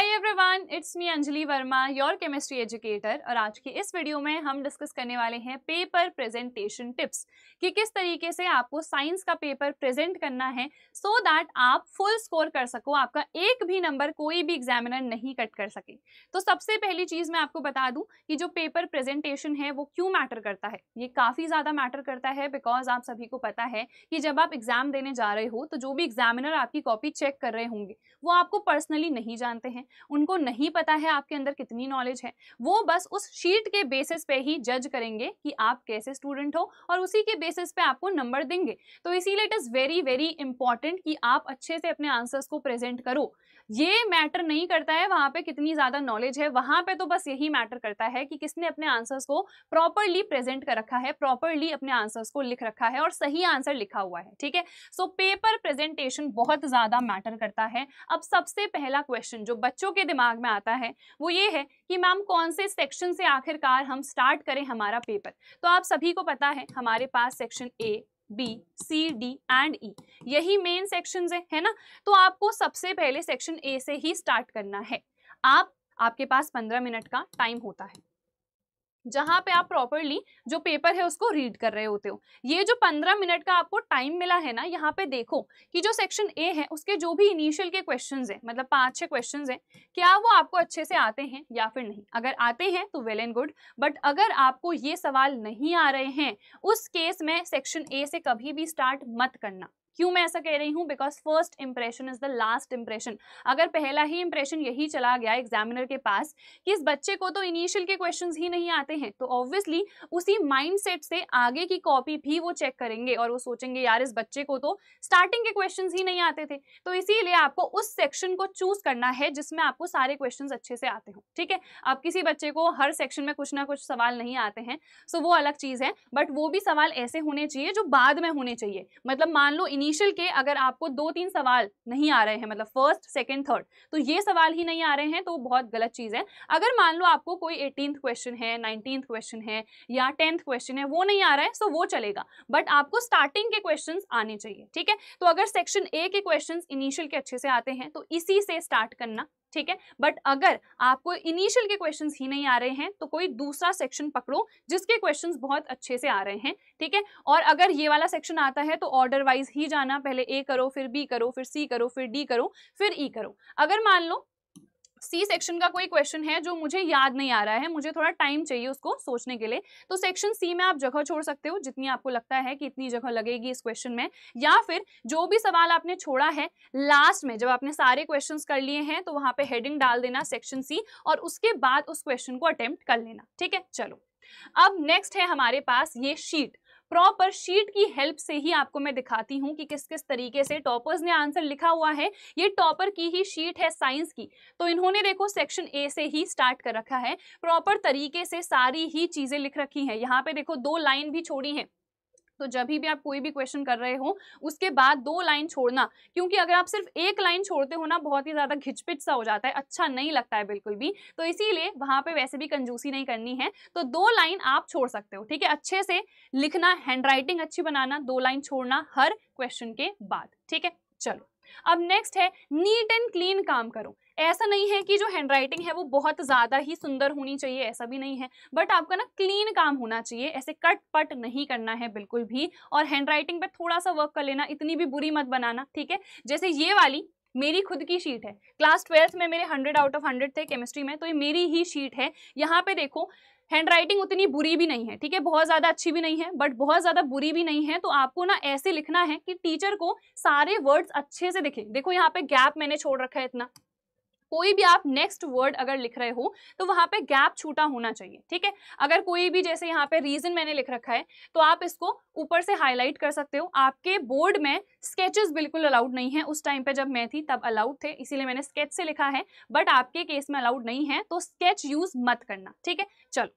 hi everyone it's me Anjali Verma your chemistry educator और आज की इस वीडियो में हम डिस्कस करने वाले हैं पेपर प्रेजेंटेशन टिप्स कि किस तरीके से आपको साइंस का पेपर प्रेजेंट करना है सो so दैट आप फुल स्कोर कर सको आपका एक भी नंबर कोई भी एग्जामिनर नहीं कट कर सके तो सबसे पहली चीज़ मैं आपको बता दूँ कि जो पेपर प्रेजेंटेशन है वो क्यों मैटर करता है ये काफ़ी ज़्यादा मैटर करता है बिकॉज आप सभी को पता है कि जब आप एग्ज़ाम देने जा रहे हो तो जो भी एग्जामिनर आपकी कॉपी चेक कर रहे होंगे वो आपको पर्सनली नहीं जानते हैं उनको नहीं पता है आपके अंदर कितनी नॉलेज है वो बस उस शीट के बेसिस पे ही जज करेंगे कि आप कैसे स्टूडेंट हो और उसी के बेसिस पे आपको नंबर देंगे तो इसीलिए it is very very important कि आप अच्छे से अपने आंसर्स को प्रेजेंट करो ये मैटर नहीं करता है वहाँ पे कितनी ज़्यादा नॉलेज है वहाँ पे तो बस यही मैटर करता है कि किसने अपने आंसर्स को प्रॉपरली प्रेजेंट कर रखा है प्रॉपरली अपने आंसर्स को लिख रखा है और सही आंसर लिखा हुआ है ठीक है सो पेपर प्रेजेंटेशन बहुत ज़्यादा मैटर करता है अब सबसे पहला क्वेश्चन जो बच्चे बच्चों के दिमाग में आता है वो ये है कि मैम कौन से सेक्शन से आखिरकार हम स्टार्ट करें हमारा पेपर तो आप सभी को पता है हमारे पास section A B C D and E यही मेन सेक्शन है, है ना तो आपको सबसे पहले सेक्शन ए से ही स्टार्ट करना है आप आपके पास पंद्रह मिनट का टाइम होता है जहाँ पे आप प्रॉपरली जो पेपर है उसको रीड कर रहे होते हो ये जो पंद्रह मिनट का आपको टाइम मिला है ना यहाँ पे देखो कि जो सेक्शन ए है उसके जो भी इनिशियल के क्वेश्चंस हैं मतलब पांच छह क्वेश्चंस हैं क्या वो आपको अच्छे से आते हैं या फिर नहीं अगर आते हैं तो वेल एंड गुड बट अगर आपको ये सवाल नहीं आ रहे हैं उस केस में सेक्शन ए से कभी भी स्टार्ट मत करना क्यों मैं ऐसा कह रही हूँ because first impression is the last impression अगर पहला ही इंप्रेशन यही चला गया एग्जामिनर के पास कि इस बच्चे को तो इनिशियल के क्वेश्चंस ही नहीं आते हैं तो ऑब्वियसली उसी माइंडसेट से आगे की कॉपी भी वो चेक करेंगे और वो सोचेंगे यार इस बच्चे को तो स्टार्टिंग के क्वेश्चन ही नहीं आते थे तो इसीलिए आपको उस सेक्शन को चूज करना है जिसमें आपको सारे क्वेश्चन अच्छे से आते हो ठीक है अब किसी बच्चे को हर सेक्शन में कुछ ना कुछ सवाल नहीं आते हैं सो वो अलग चीज़ है बट वो भी सवाल ऐसे होने चाहिए जो बाद में होने चाहिए मतलब मान लो इनिशियल के अगर आपको दो तीन सवाल नहीं आ रहे हैं मतलब फर्स्ट सेकेंड थर्ड तो ये सवाल ही नहीं आ रहे हैं तो बहुत गलत चीज़ है अगर मान लो आपको कोई एटीनथ क्वेश्चन है नाइनटीन्थ क्वेश्चन है या टेंथ क्वेश्चन है वो नहीं आ रहा है सो वो चलेगा बट आपको स्टार्टिंग के क्वेश्चन आने चाहिए ठीक है तो अगर सेक्शन ए के क्वेश्चन इनिशियल के अच्छे से आते हैं तो इसी से स्टार्ट करना ठीक है बट अगर आपको इनिशियल के क्वेश्चंस ही नहीं आ रहे हैं तो कोई दूसरा सेक्शन पकड़ो जिसके क्वेश्चंस बहुत अच्छे से आ रहे हैं ठीक है और अगर ये वाला सेक्शन आता है तो ऑर्डर वाइज ही जाना पहले ए करो फिर बी करो फिर सी करो फिर डी करो फिर ई e करो अगर मान लो सी सेक्शन का कोई क्वेश्चन है जो मुझे याद नहीं आ रहा है मुझे थोड़ा टाइम चाहिए उसको सोचने के लिए तो सेक्शन सी में आप जगह छोड़ सकते हो जितनी आपको लगता है कि इतनी जगह लगेगी इस क्वेश्चन में या फिर जो भी सवाल आपने छोड़ा है लास्ट में जब आपने सारे क्वेश्चन कर लिए हैं तो वहां पर हेडिंग डाल देना सेक्शन सी और उसके बाद उस क्वेश्चन को अटेम्प्ट कर लेना ठीक है चलो अब नेक्स्ट है हमारे पास ये शीट प्रॉपर शीट की हेल्प से ही आपको मैं दिखाती हूँ कि किस किस तरीके से टॉपर्स ने आंसर लिखा हुआ है ये टॉपर की ही शीट है साइंस की तो इन्होंने देखो सेक्शन ए से ही स्टार्ट कर रखा है प्रॉपर तरीके से सारी ही चीज़ें लिख रखी हैं यहाँ पे देखो दो लाइन भी छोड़ी हैं तो जब भी आप कोई भी क्वेश्चन कर रहे हो उसके बाद दो लाइन छोड़ना क्योंकि अगर आप सिर्फ एक लाइन छोड़ते हो ना बहुत ही ज़्यादा घिचपिच सा हो जाता है अच्छा नहीं लगता है बिल्कुल भी तो इसीलिए वहां पर वैसे भी कंजूसी नहीं करनी है तो दो लाइन आप छोड़ सकते हो ठीक है अच्छे से लिखना हैंडराइटिंग अच्छी बनाना दो लाइन छोड़ना हर क्वेश्चन के बाद ठीक है चलो अब नेक्स्ट है नीट एंड क्लीन काम करो ऐसा नहीं है कि जो हैंड राइटिंग है वो बहुत ज़्यादा ही सुंदर होनी चाहिए ऐसा भी नहीं है बट आपका ना क्लीन काम होना चाहिए ऐसे कट पट नहीं करना है बिल्कुल भी और हैंड राइटिंग पर थोड़ा सा वर्क कर लेना इतनी भी बुरी मत बनाना ठीक है जैसे ये वाली मेरी खुद की शीट है क्लास ट्वेल्थ में मेरे हंड्रेड आउट ऑफ हंड्रेड थे केमिस्ट्री में तो ये मेरी ही शीट है यहाँ पे देखो हैंड राइटिंग उतनी बुरी भी नहीं है ठीक है बहुत ज़्यादा अच्छी भी नहीं है बट बहुत ज़्यादा बुरी भी नहीं है तो आपको ना ऐसे लिखना है कि टीचर को सारे वर्ड्स अच्छे से दिखे देखो यहाँ पे गैप मैंने छोड़ रखा है इतना कोई भी आप नेक्स्ट वर्ड अगर लिख रहे हो तो वहाँ पे गैप छूटा होना चाहिए ठीक है अगर कोई भी जैसे यहाँ पे रीजन मैंने लिख रखा है तो आप इसको ऊपर से हाईलाइट कर सकते हो आपके बोर्ड में स्केचेस बिल्कुल अलाउड नहीं है उस टाइम पे जब मैं थी तब अलाउड थे इसीलिए मैंने स्केच से लिखा है बट आपके केस में अलाउड नहीं है तो स्केच यूज मत करना ठीक है चलो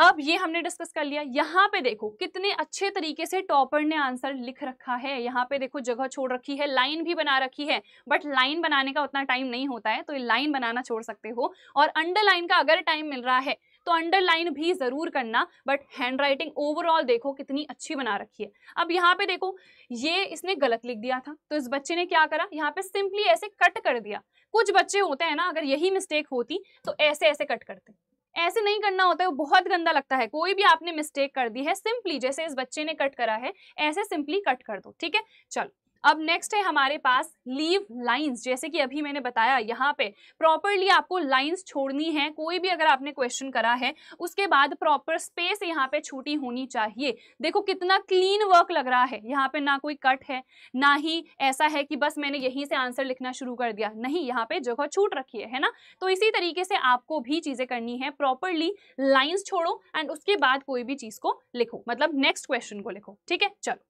अब ये हमने डिस्कस कर लिया यहाँ पे देखो कितने अच्छे तरीके से टॉपर ने आंसर लिख रखा है यहाँ पे देखो जगह छोड़ रखी है लाइन भी बना रखी है बट लाइन बनाने का उतना टाइम नहीं होता है तो लाइन बनाना छोड़ सकते हो और अंडरलाइन का अगर टाइम मिल रहा है तो अंडरलाइन भी ज़रूर करना बट हैंड राइटिंग ओवरऑल देखो कितनी अच्छी बना रखी है अब यहाँ पे देखो ये इसने गलत लिख दिया था तो इस बच्चे ने क्या करा यहाँ पे सिंपली ऐसे कट कर दिया कुछ बच्चे होते हैं ना अगर यही मिस्टेक होती तो ऐसे ऐसे कट करते ऐसे नहीं करना होता है वो बहुत गंदा लगता है कोई भी आपने मिस्टेक कर दी है सिंपली जैसे इस बच्चे ने कट करा है ऐसे सिंपली कट कर दो ठीक है चलो अब नेक्स्ट है हमारे पास लीव लाइंस जैसे कि अभी मैंने बताया यहाँ पे प्रॉपरली आपको लाइंस छोड़नी है कोई भी अगर आपने क्वेश्चन करा है उसके बाद प्रॉपर स्पेस यहाँ पे छूटी होनी चाहिए देखो कितना क्लीन वर्क लग रहा है यहाँ पे ना कोई कट है ना ही ऐसा है कि बस मैंने यहीं से आंसर लिखना शुरू कर दिया नहीं यहाँ पे जगह छूट रखी है है ना तो इसी तरीके से आपको भी चीज़ें करनी है प्रॉपरली लाइन्स छोड़ो एंड उसके बाद कोई भी चीज़ को लिखो मतलब नेक्स्ट क्वेश्चन को लिखो ठीक है चलो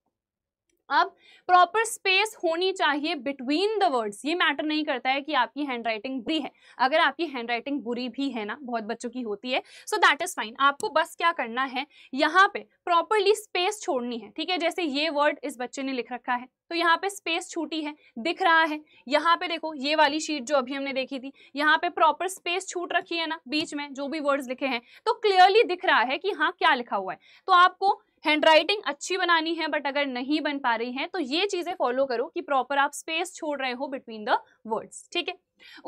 अब प्रॉपर स्पेस होनी चाहिए बिटवीन द वर्ड्स ये मैटर नहीं करता है कि आपकी हैंड राइटिंग बुरी है अगर आपकी हैंड राइटिंग बुरी भी है ना बहुत बच्चों की होती है सो दैट इज़ फाइन आपको बस क्या करना है यहाँ पे प्रॉपरली स्पेस छोड़नी है ठीक है जैसे ये वर्ड इस बच्चे ने लिख रखा है तो यहाँ पे स्पेस छूटी है दिख रहा है यहाँ पे देखो ये वाली शीट जो अभी हमने देखी थी यहाँ पे प्रॉपर स्पेस छूट रखी है ना बीच में जो भी वर्ड्स लिखे हैं तो क्लियरली दिख रहा है कि हाँ क्या लिखा हुआ है तो आपको हैंड राइटिंग अच्छी बनानी है बट अगर नहीं बन पा रही है तो ये चीजें फॉलो करो कि प्रॉपर आप स्पेस छोड़ रहे हो बिटवीन द वर्ड्स ठीक है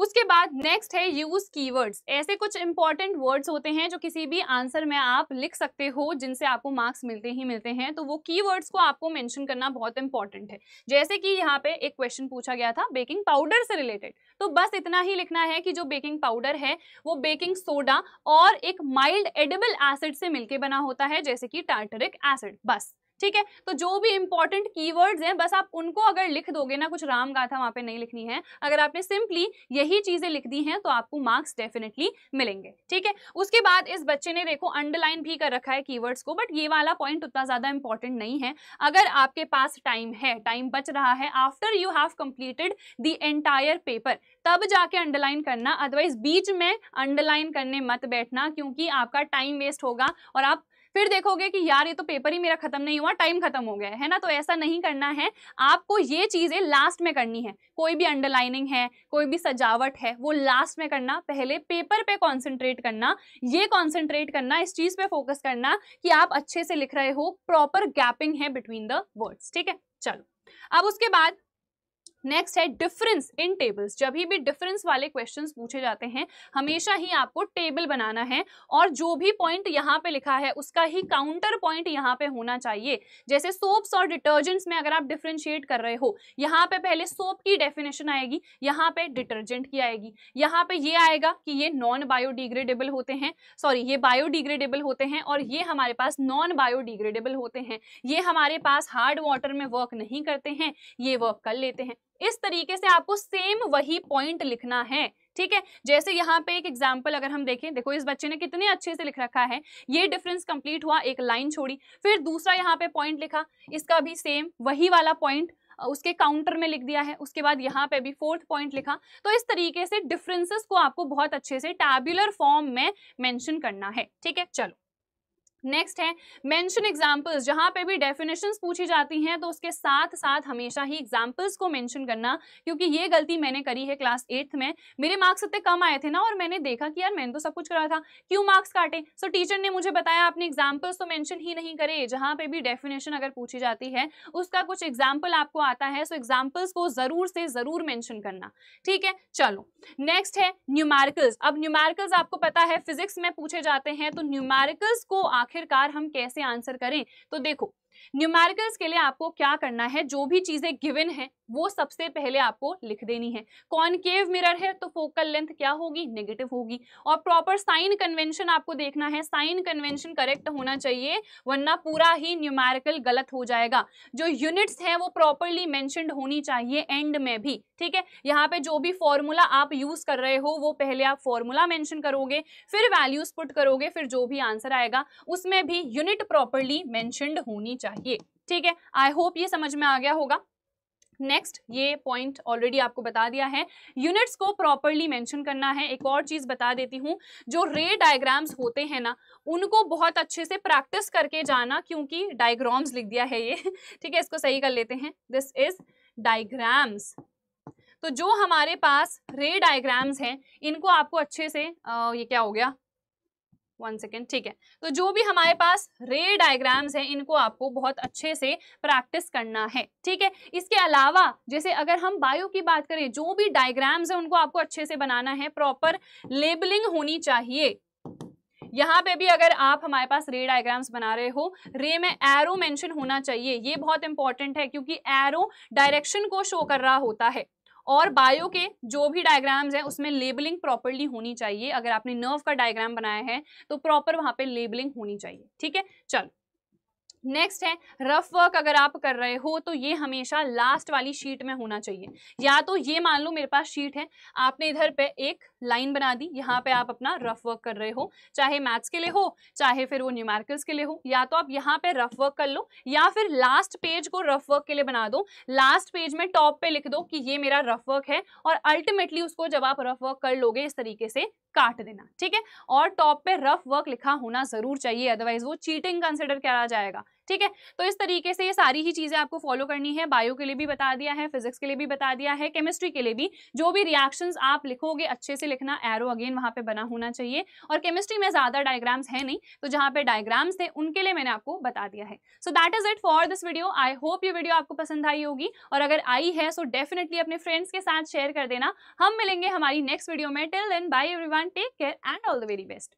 उसके बाद नेक्स्ट है यूज कीवर्ड्स ऐसे कुछ इंपॉर्टेंट वर्ड्स होते हैं जो किसी भी आंसर में आप लिख सकते हो जिनसे आपको मार्क्स मिलते ही मिलते हैं तो वो कीवर्ड्स को आपको मेंशन करना बहुत इंपॉर्टेंट है जैसे कि यहाँ पे एक क्वेश्चन पूछा गया था बेकिंग पाउडर से रिलेटेड तो बस इतना ही लिखना है कि जो बेकिंग पाउडर है वो बेकिंग सोडा और एक माइल्ड एडेबल एसिड से मिलकर बना होता है जैसे कि टार्टरिक एसिड बस ठीक है तो जो भी इंपॉर्टेंट कीवर्ड्स हैं बस आप उनको अगर लिख दोगे ना कुछ राम गाथा वहां पे नहीं लिखनी है अगर आपने सिंपली यही चीज़ें लिख दी हैं तो आपको मार्क्स डेफिनेटली मिलेंगे ठीक है उसके बाद इस बच्चे ने देखो अंडरलाइन भी कर रखा है कीवर्ड्स को बट ये वाला पॉइंट उतना ज़्यादा इंपॉर्टेंट नहीं है अगर आपके पास टाइम है टाइम बच रहा है after you have completed the entire paper तब जाके अंडरलाइन करना अदरवाइज बीच में अंडरलाइन करने मत बैठना क्योंकि आपका टाइम वेस्ट होगा और आप फिर देखोगे कि यार ये तो पेपर ही मेरा खत्म नहीं हुआ टाइम खत्म हो गया है ना तो ऐसा नहीं करना है आपको ये चीज़ें लास्ट में करनी है कोई भी अंडरलाइनिंग है कोई भी सजावट है वो लास्ट में करना पहले पेपर पे कॉन्सेंट्रेट करना ये कॉन्सेंट्रेट करना इस चीज़ पे फोकस करना कि आप अच्छे से लिख रहे हो प्रॉपर गैपिंग है बिटवीन द वर्ड्स ठीक है चलो अब उसके बाद नेक्स्ट है डिफरेंस इन टेबल्स जब भी डिफरेंस वाले क्वेश्चन पूछे जाते हैं हमेशा ही आपको टेबल बनाना है और जो भी पॉइंट यहाँ पे लिखा है उसका ही काउंटर पॉइंट यहाँ पे होना चाहिए जैसे सोप्स और डिटर्जेंट्स में अगर आप डिफ्रेंशिएट कर रहे हो यहाँ पे पहले सोप की डेफिनेशन आएगी यहाँ पे डिटर्जेंट की आएगी यहाँ पे ये आएगा कि ये नॉन बायोडिग्रेडेबल होते हैं सॉरी ये बायोडिग्रेडेबल होते हैं और ये हमारे पास नॉन बायोडिग्रेडेबल होते हैं ये हमारे पास हार्ड वाटर में वर्क नहीं करते हैं ये वर्क कर लेते हैं इस तरीके से आपको सेम वही पॉइंट लिखना है ठीक है जैसे यहाँ पे एक एग्जाम्पल अगर हम देखें देखो इस बच्चे ने कितने अच्छे से लिख रखा है ये डिफरेंस कंप्लीट हुआ एक लाइन छोड़ी फिर दूसरा यहाँ पे पॉइंट लिखा इसका भी सेम वही वाला पॉइंट उसके काउंटर में लिख दिया है उसके बाद यहाँ पे भी फोर्थ पॉइंट लिखा तो इस तरीके से डिफरेंसेस को आपको बहुत अच्छे से टैबुलर फॉर्म में मेंशन करना है ठीक है चलो नेक्स्ट है मेंशन एग्जांपल्स जहां पे भी डेफिनेशंस पूछी जाती हैं तो उसके साथ साथ हमेशा ही एग्जांपल्स को मेंशन करना क्योंकि ये गलती मैंने करी है क्लास एट्थ में मेरे मार्क्स इतने कम आए थे ना और मैंने देखा कि यार मैंने तो सब कुछ करा था क्यों मार्क्स काटे सो so, टीचर ने मुझे बताया आपने एग्जाम्पल्स तो मैंशन ही नहीं करे जहाँ पे भी डेफिनेशन अगर पूछी जाती है उसका कुछ एग्जाम्पल आपको आता है सो so एग्जाम्पल्स को जरूर से जरूर मैंशन करना ठीक है चलो नेक्स्ट है न्यूमारिकल्स अब न्यूमारिकल्स आपको पता है फिजिक्स में पूछे जाते हैं तो न्यूमारिकल्स को आखिरकार हम कैसे आंसर करें तो देखो न्यूमेरिकल्स के लिए आपको क्या करना है जो भी चीजें गिवन है वो सबसे पहले आपको लिख देनी है कॉनकेव मिरर है तो फोकल लेंथ क्या होगी नेगेटिव होगी और प्रॉपर साइन कन्वेंशन आपको देखना है साइन कन्वेंशन करेक्ट होना चाहिए वरना पूरा ही न्यूमेरिकल गलत हो जाएगा जो यूनिट्स हैं वो प्रॉपरली मैंशनड होनी चाहिए एंड में भी ठीक है यहाँ पे जो भी फॉर्मूला आप यूज कर रहे हो वो पहले आप फॉर्मूला मैंशन करोगे फिर वैल्यूज पुट करोगे फिर जो भी आंसर आएगा उसमें भी यूनिट प्रॉपरली मैंशनड होनी चाहिए ठीक है आई होप ये समझ में आ गया होगा नेक्स्ट ये पॉइंट ऑलरेडी आपको बता दिया है यूनिट्स को प्रॉपरली मेंशन करना है एक और चीज़ बता देती हूँ जो रे डायग्राम्स होते हैं ना उनको बहुत अच्छे से प्रैक्टिस करके जाना क्योंकि डायग्राम्स लिख दिया है ये ठीक है इसको सही कर लेते हैं दिस इज डायग्राम्स तो जो हमारे पास रे डायग्राम्स हैं इनको आपको अच्छे से आ, ये क्या हो गया वन सेकेंड ठीक है तो जो भी हमारे पास रे डायग्राम्स हैं इनको आपको बहुत अच्छे से प्रैक्टिस करना है ठीक है इसके अलावा जैसे अगर हम बायो की बात करें जो भी डायग्राम्स हैं उनको आपको अच्छे से बनाना है प्रॉपर लेबलिंग होनी चाहिए यहाँ पे भी अगर आप हमारे पास रे डायग्राम्स बना रहे हो रे में एरो मेंशन होना चाहिए ये बहुत इंपॉर्टेंट है क्योंकि एरो डायरेक्शन को शो कर रहा होता है और बायो के जो भी डायग्राम्स हैं उसमें लेबलिंग प्रॉपरली होनी चाहिए अगर आपने नर्व का डायग्राम बनाया है तो प्रॉपर वहां पे लेबलिंग होनी चाहिए ठीक है चलो नेक्स्ट है रफ वर्क अगर आप कर रहे हो तो ये हमेशा लास्ट वाली शीट में होना चाहिए या तो ये मान लो मेरे पास शीट है आपने इधर पे एक लाइन बना दी यहाँ पे आप अपना रफ वर्क कर रहे हो चाहे मैथ्स के लिए हो चाहे फिर वो न्यूमेरिकल्स के लिए हो या तो आप यहाँ पे रफ वर्क कर लो या फिर लास्ट पेज को रफ वर्क के लिए बना दो लास्ट पेज में टॉप पे लिख दो कि ये मेरा रफ वर्क है और अल्टीमेटली उसको जब आप रफ वर्क कर लोगे इस तरीके से काट देना ठीक है और टॉप पे रफ वर्क लिखा होना जरूर चाहिए अदरवाइज वो चीटिंग कंसिडर करा जाएगा ठीक है तो इस तरीके से ये सारी ही चीज़ें आपको फॉलो करनी है बायो के लिए भी बता दिया है फिजिक्स के लिए भी बता दिया है केमिस्ट्री के लिए भी जो भी रिएक्शंस आप लिखोगे अच्छे से लिखना एरो अगेन वहां पे बना होना चाहिए और केमिस्ट्री में ज़्यादा डायग्राम्स है नहीं तो जहां पे डायग्राम्स थे उनके लिए मैंने आपको बता दिया है so that is it for this video I hope ये वीडियो आपको पसंद आई होगी और अगर आई है सो डेफिनेटली अपने फ्रेंड्स के साथ शेयर कर देना हम मिलेंगे हमारी नेक्स्ट वीडियो में till then bye every take care and all the very best